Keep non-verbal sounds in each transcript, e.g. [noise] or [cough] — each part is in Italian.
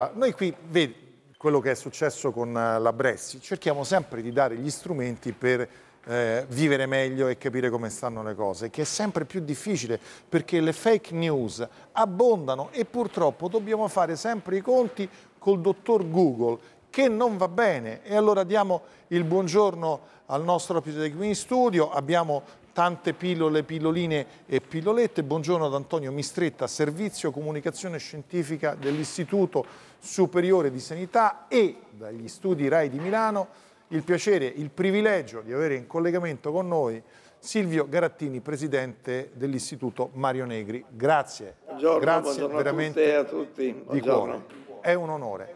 Ah, noi qui, vedi, quello che è successo con eh, la Bressi, cerchiamo sempre di dare gli strumenti per eh, vivere meglio e capire come stanno le cose, che è sempre più difficile perché le fake news abbondano e purtroppo dobbiamo fare sempre i conti col dottor Google che non va bene e allora diamo il buongiorno al nostro episodio qui in studio, abbiamo tante pillole, pilloline e pillolette. Buongiorno ad Antonio Mistretta, Servizio Comunicazione Scientifica dell'Istituto Superiore di Sanità e dagli studi RAI di Milano il piacere, il privilegio di avere in collegamento con noi Silvio Garattini, presidente dell'Istituto Mario Negri. Grazie, buongiorno, grazie buongiorno veramente a, tutti. Buongiorno. di cuore. È un onore.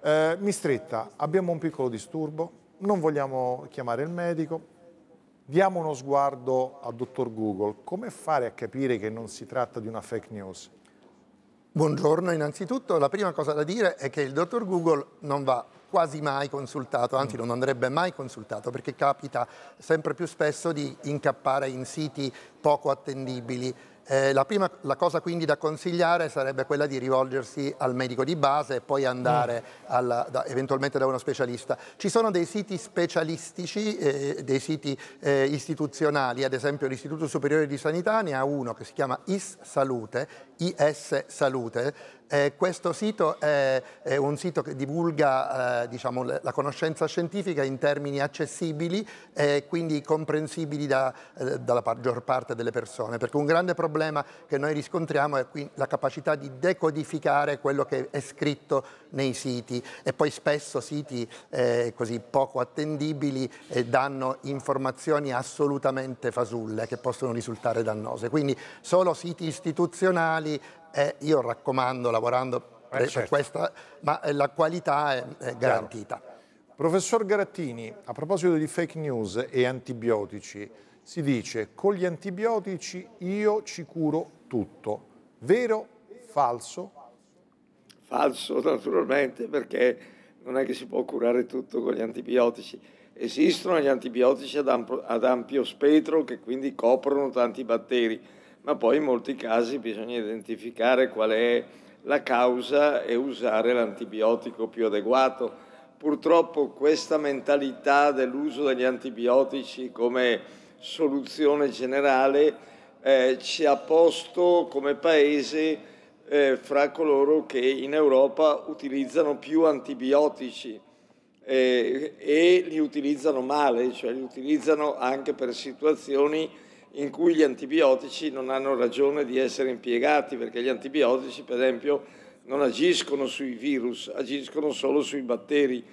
Eh, Mistretta, abbiamo un piccolo disturbo, non vogliamo chiamare il medico, diamo uno sguardo al dottor Google. Come fare a capire che non si tratta di una fake news? Buongiorno, innanzitutto la prima cosa da dire è che il dottor Google non va quasi mai consultato, anzi non andrebbe mai consultato perché capita sempre più spesso di incappare in siti poco attendibili. Eh, la prima la cosa quindi da consigliare sarebbe quella di rivolgersi al medico di base e poi andare mm. alla, da, eventualmente da uno specialista. Ci sono dei siti specialistici, eh, dei siti eh, istituzionali, ad esempio l'Istituto Superiore di Sanità ne ha uno che si chiama IS Salute IS Salute. Eh, questo sito è, è, un sito che divulga eh, diciamo, la conoscenza scientifica in termini accessibili e quindi comprensibili da, eh, dalla maggior parte delle persone, perché un grande problema che noi riscontriamo è la capacità di decodificare quello che è scritto nei siti e poi spesso siti eh, così poco attendibili eh, danno informazioni assolutamente fasulle che possono risultare dannose. Quindi solo siti istituzionali, eh, io raccomando lavorando eh, per certo. questa, ma eh, la qualità è, è garantita. Chiaro. Professor Garattini, a proposito di fake news e antibiotici, si dice con gli antibiotici io ci curo tutto. Vero? Falso? Falso [laughs] naturalmente perché non è che si può curare tutto con gli antibiotici. Esistono gli antibiotici ad, ampio, ad ampio spettro che quindi coprono tanti batteri, ma poi in molti casi bisogna identificare qual è la causa e usare l'antibiotico più adeguato. Purtroppo questa mentalità dell'uso degli antibiotici come soluzione generale eh, ci ha posto come paese eh, fra coloro che in Europa utilizzano più antibiotici eh, e li utilizzano male, cioè li utilizzano anche per situazioni in cui gli antibiotici non hanno ragione di essere impiegati, perché gli antibiotici, per esempio, non agiscono sui virus, agiscono solo sui batteri.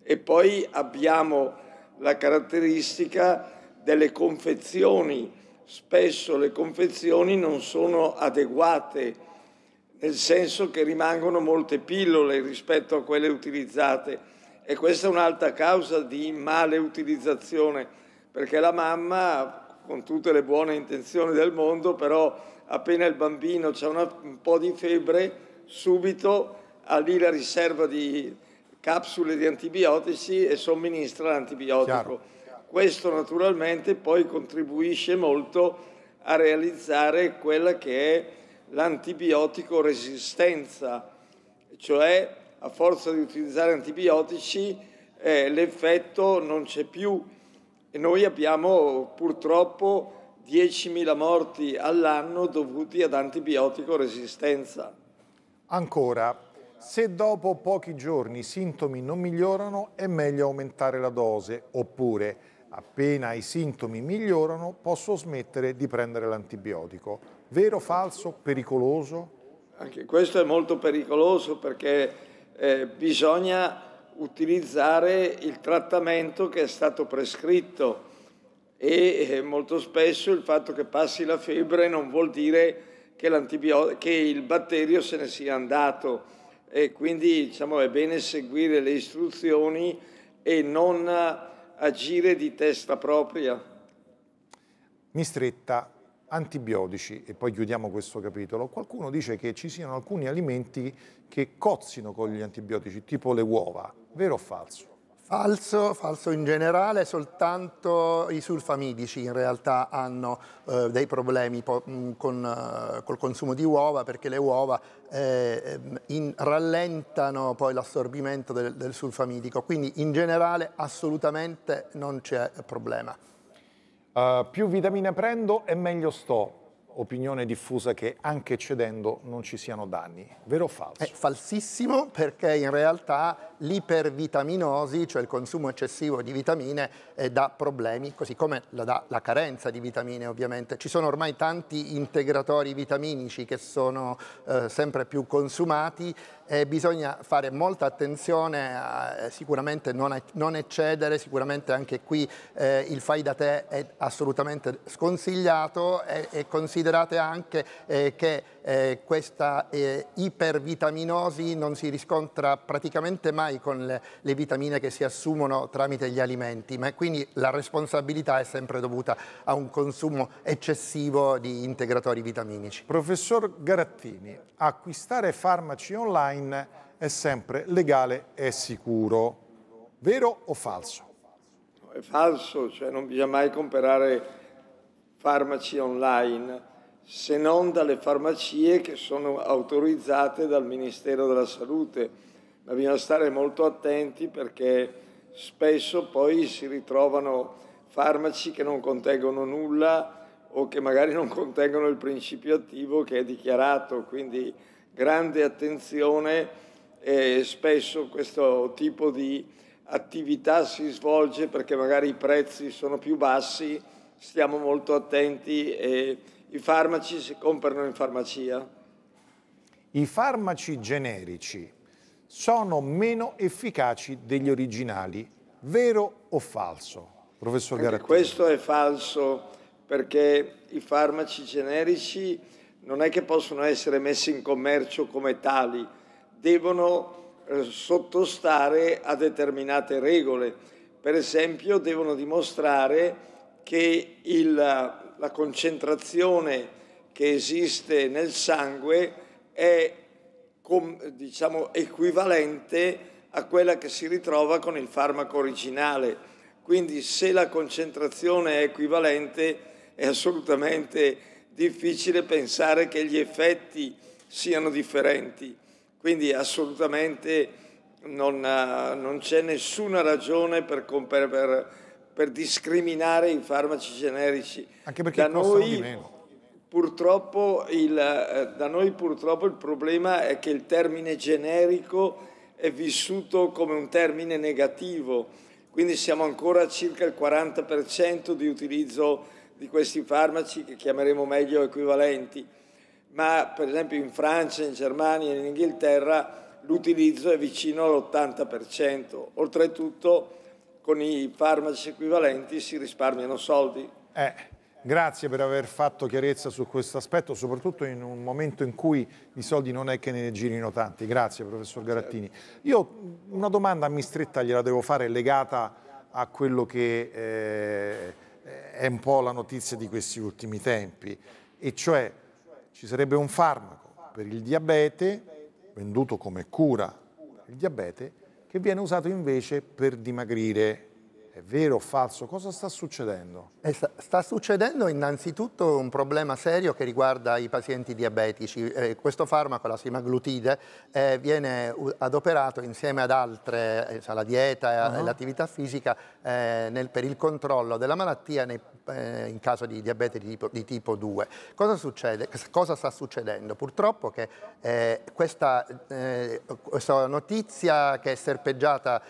E poi abbiamo la caratteristica delle confezioni. Spesso le confezioni non sono adeguate nel senso che rimangono molte pillole rispetto a quelle utilizzate e questa è un'altra causa di male utilizzazione perché la mamma, con tutte le buone intenzioni del mondo, però appena il bambino ha un po' di febbre, subito ha lì la riserva di capsule di antibiotici e somministra l'antibiotico. Chiaro. Questo naturalmente poi contribuisce molto a realizzare quella che è l'antibiotico resistenza, cioè a forza di utilizzare antibiotici eh, l'effetto non c'è più e noi abbiamo purtroppo 10.000 morti all'anno dovuti ad antibiotico resistenza. Ancora, se dopo pochi giorni i sintomi non migliorano è meglio aumentare la dose oppure appena i sintomi migliorano posso smettere di prendere l'antibiotico. Vero, falso, pericoloso? Anche questo è molto pericoloso perché eh, bisogna utilizzare il trattamento che è stato prescritto e eh, molto spesso il fatto che passi la febbre non vuol dire che, che il batterio se ne sia andato e quindi diciamo, è bene seguire le istruzioni e non agire di testa propria. Mi stretta antibiotici, e poi chiudiamo questo capitolo, qualcuno dice che ci siano alcuni alimenti che cozzino con gli antibiotici, tipo le uova, vero o falso? Falso, falso in generale, soltanto i sulfamidici in realtà hanno eh, dei problemi mm, con, eh, consumo di uova perché le uova eh, ehm, in, rallentano poi l'assorbimento del, del sulfamidico, quindi in generale assolutamente non c'è problema. Uh, più vitamine prendo e meglio sto. Opinione diffusa che anche cedendo non ci siano danni. Vero o falso? È falsissimo perché in realtà l'ipervitaminosi, cioè il consumo eccessivo di vitamine, dà problemi, così come la dà la carenza di vitamine ovviamente. Ci sono ormai tanti integratori vitaminici che sono eh, sempre più consumati e bisogna fare molta attenzione, a, eh, sicuramente non, a, non, eccedere, sicuramente anche qui eh, il fai da te è assolutamente sconsigliato e, e considerate anche eh, che eh, questa eh, ipervitaminosi non si riscontra praticamente mai con le, le, vitamine che si assumono tramite gli alimenti, ma quindi la responsabilità è sempre dovuta a un consumo eccessivo di integratori vitaminici. Professor Garattini, acquistare farmaci online online è sempre legale e sicuro. Vero o falso? È falso, cioè non bisogna mai comprare farmaci online se non dalle farmacie che sono autorizzate dal Ministero della Salute. Ma bisogna stare molto attenti perché spesso poi si ritrovano farmaci che non contengono nulla o che magari non contengono il principio attivo che è dichiarato, quindi grande attenzione e spesso questo tipo di attività si svolge perché magari i prezzi sono più bassi, stiamo molto attenti e i farmaci si comprano in farmacia. I farmaci generici sono meno efficaci degli originali, vero o falso? Professor Garattini. Questo è falso perché i farmaci generici non è che possono essere messi in commercio come tali, devono eh, sottostare a determinate regole. Per esempio devono dimostrare che il, la concentrazione che esiste nel sangue è com, diciamo, equivalente a quella che si ritrova con il farmaco originale. Quindi se la concentrazione è equivalente è assolutamente difficile pensare che gli effetti siano differenti. Quindi assolutamente non, eh, non c'è nessuna ragione per, per, per, discriminare i farmaci generici. Anche perché da noi, purtroppo il, eh, da noi purtroppo il problema è che il termine generico è vissuto come un termine negativo, quindi siamo ancora a circa il 40% di utilizzo di questi farmaci che chiameremo meglio equivalenti, ma per esempio in Francia, in Germania e in Inghilterra l'utilizzo è vicino all'80%. Oltretutto con i farmaci equivalenti si risparmiano soldi. Eh, grazie per aver fatto chiarezza su questo aspetto, soprattutto in un momento in cui i soldi non è che ne girino tanti. Grazie professor Garattini. Certo. Io una domanda a mi stretta gliela devo fare legata a quello che... Eh, è un po' la notizia di questi ultimi tempi, e cioè ci sarebbe un farmaco per il diabete, venduto come cura il diabete, che viene usato invece per dimagrire è vero o falso? Cosa sta succedendo? Eh, sta succedendo innanzitutto un problema serio che riguarda i pazienti diabetici. Eh, questo farmaco, la simaglutide, eh, viene adoperato insieme ad altre, eh, cioè la dieta uh -huh. e ah. l'attività fisica, eh, nel, per il controllo della malattia nei, eh, in caso di diabete di tipo, di tipo 2. Cosa, succede, cosa, sta succedendo? Purtroppo che questa, questa, notizia che è serpeggiata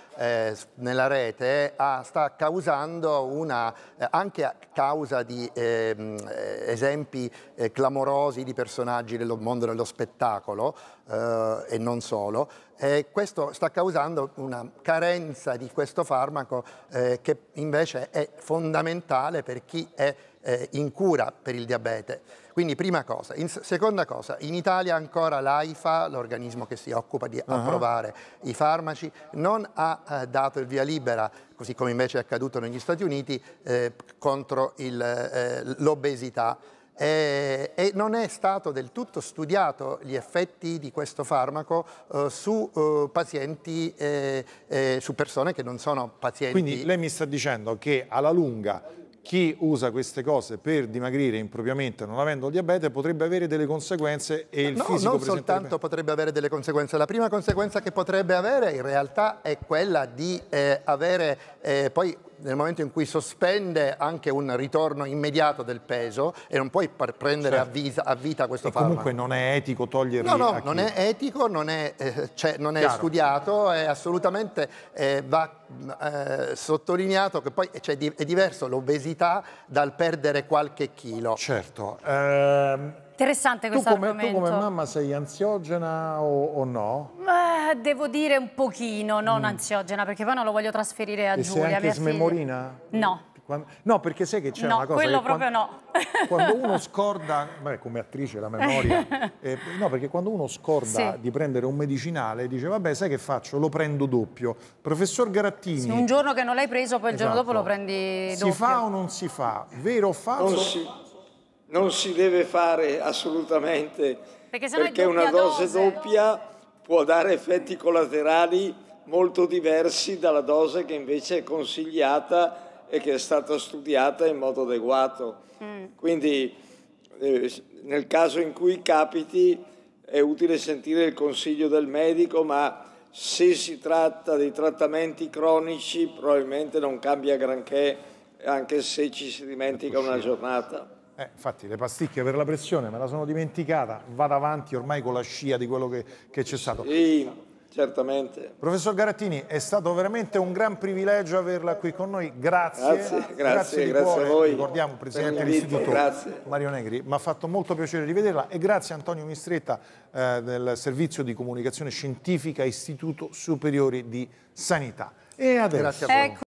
nella rete ha sta sta causando una, eh, anche a causa di ehm, eh, esempi eh, clamorosi di personaggi del mondo dello spettacolo, eh, e non solo. E questo sta causando una carenza di questo farmaco eh, che invece è fondamentale per chi è eh, in cura per il diabete. Quindi prima cosa. In, seconda cosa, in Italia ancora l'AIFA, l'organismo che si occupa di uh -huh. approvare i farmaci, non ha eh, dato il via libera, così come invece è accaduto negli Stati Uniti, eh, contro eh, l'obesità eh, e non è stato del tutto studiato gli effetti di questo farmaco eh, su eh, pazienti, eh, eh, su persone che non sono pazienti. Quindi lei mi sta dicendo che alla lunga chi usa queste cose per dimagrire impropriamente non avendo diabete potrebbe avere delle conseguenze e il no, fisico non soltanto potrebbe avere delle conseguenze la prima conseguenza che potrebbe avere in realtà è quella di eh, avere eh, poi nel momento in cui sospende anche un ritorno immediato del peso e non puoi prendere certo. a, visa, a, vita questo e farmaco. comunque non è etico toglierlo. No, no, non è etico, non è, eh, cioè, non è studiato, è assolutamente eh, va eh, sottolineato che poi cioè, è diverso l'obesità dal perdere qualche chilo. Certo. Ehm Interessante questo tu come, argomento. Tu come mamma sei ansiogena o, o no? Eh, devo dire un pochino, non mm. ansiogena, perché poi non lo voglio trasferire a e Giulia. Sei anche smemorina? Figlia. No. No, perché sai che c'è no, una cosa. Quello proprio quando... no. [laughs] quando uno [laughs] scorda, beh, come attrice la memoria, eh, no, perché quando uno scorda sì. di prendere un medicinale, dice vabbè, sai che faccio? Lo prendo doppio. Professor Garattini... Sì, un giorno che non l'hai preso, poi il esatto. giorno dopo lo esatto. prendi doppio. Si fa o non si fa? Vero o falso? Non oh, si, non si deve fare assolutamente perché, perché una dose, dose doppia può dare effetti collaterali molto diversi dalla dose che invece è consigliata e che è stata studiata in modo adeguato. Mm. Quindi eh, nel caso in cui capiti è utile sentire il consiglio del medico, ma se si tratta di trattamenti cronici probabilmente non cambia granché anche se ci si dimentica una giornata. Eh, infatti le pasticche per la pressione me la sono dimenticata, vado avanti ormai con la scia di quello che, che c'è stato. Sì. Certamente. Professor Garattini, è stato veramente un gran privilegio averla qui con noi. Grazie. Grazie, grazie, grazie, grazie a voi. Ricordiamo il Presidente dell'Istituto Mario Negri. Mi ha fatto molto piacere rivederla e grazie Antonio Mistretta eh, del Servizio di Comunicazione Scientifica Istituto Superiore di Sanità. E adesso... Grazie a voi. Ecco.